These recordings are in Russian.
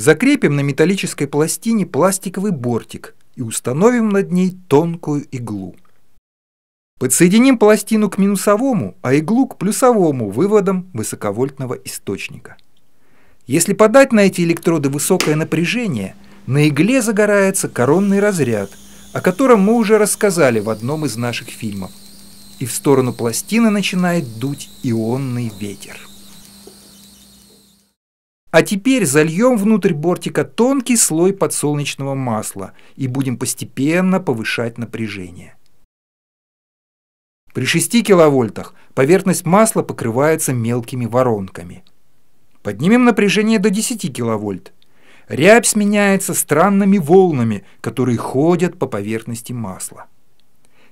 Закрепим на металлической пластине пластиковый бортик и установим над ней тонкую иглу. Подсоединим пластину к минусовому, а иглу к плюсовому выводам высоковольтного источника. Если подать на эти электроды высокое напряжение, на игле загорается коронный разряд, о котором мы уже рассказали в одном из наших фильмов. И в сторону пластины начинает дуть ионный ветер. А теперь зальем внутрь бортика тонкий слой подсолнечного масла и будем постепенно повышать напряжение. При 6 киловольтах поверхность масла покрывается мелкими воронками. Поднимем напряжение до 10 киловольт. Рябь сменяется странными волнами, которые ходят по поверхности масла.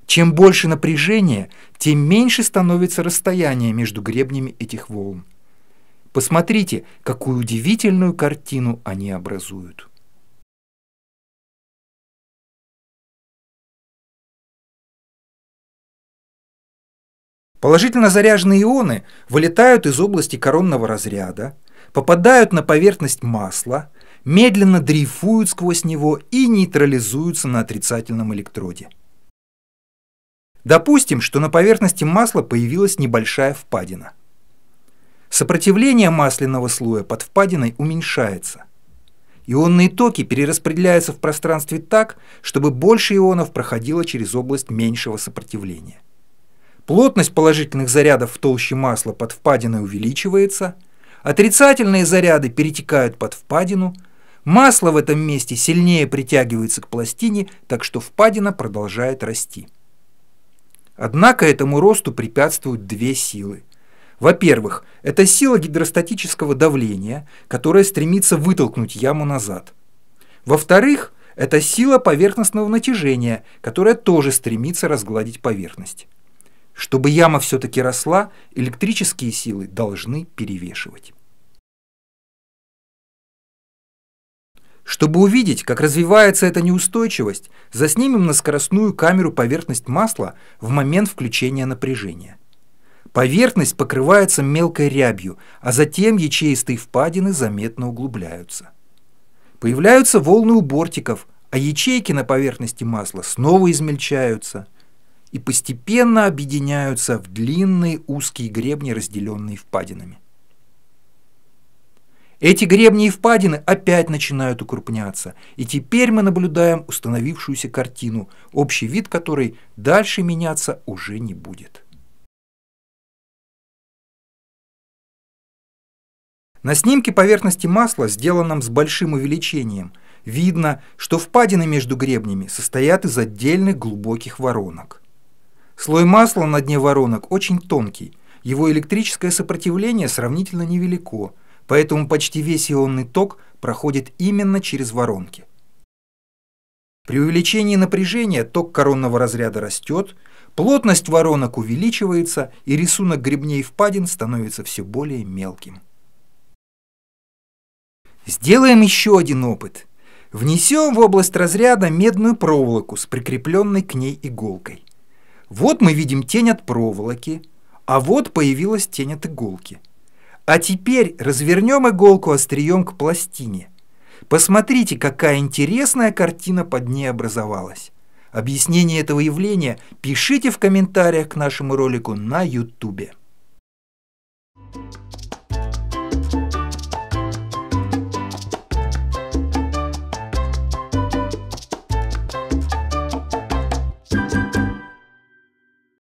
Чем больше напряжение, тем меньше становится расстояние между гребнями этих волн. Посмотрите, какую удивительную картину они образуют. Положительно заряженные ионы вылетают из области коронного разряда, попадают на поверхность масла, медленно дрейфуют сквозь него и нейтрализуются на отрицательном электроде. Допустим, что на поверхности масла появилась небольшая впадина. Сопротивление масляного слоя под впадиной уменьшается. Ионные токи перераспределяются в пространстве так, чтобы больше ионов проходило через область меньшего сопротивления. Плотность положительных зарядов в толще масла под впадиной увеличивается, отрицательные заряды перетекают под впадину, масло в этом месте сильнее притягивается к пластине, так что впадина продолжает расти. Однако этому росту препятствуют две силы – во-первых, это сила гидростатического давления, которая стремится вытолкнуть яму назад. Во-вторых, это сила поверхностного натяжения, которая тоже стремится разгладить поверхность. Чтобы яма все-таки росла, электрические силы должны перевешивать. Чтобы увидеть, как развивается эта неустойчивость, заснимем на скоростную камеру поверхность масла в момент включения напряжения. Поверхность покрывается мелкой рябью, а затем ячеистые впадины заметно углубляются. Появляются волны у бортиков, а ячейки на поверхности масла снова измельчаются и постепенно объединяются в длинные узкие гребни, разделенные впадинами. Эти гребни и впадины опять начинают укрупняться, и теперь мы наблюдаем установившуюся картину, общий вид которой дальше меняться уже не будет. На снимке поверхности масла, сделанном с большим увеличением, видно, что впадины между гребнями состоят из отдельных глубоких воронок. Слой масла на дне воронок очень тонкий, его электрическое сопротивление сравнительно невелико, поэтому почти весь ионный ток проходит именно через воронки. При увеличении напряжения ток коронного разряда растет, плотность воронок увеличивается и рисунок гребней впадин становится все более мелким. Сделаем еще один опыт. Внесем в область разряда медную проволоку с прикрепленной к ней иголкой. Вот мы видим тень от проволоки, а вот появилась тень от иголки. А теперь развернем иголку острием к пластине. Посмотрите, какая интересная картина под ней образовалась. Объяснение этого явления пишите в комментариях к нашему ролику на YouTube.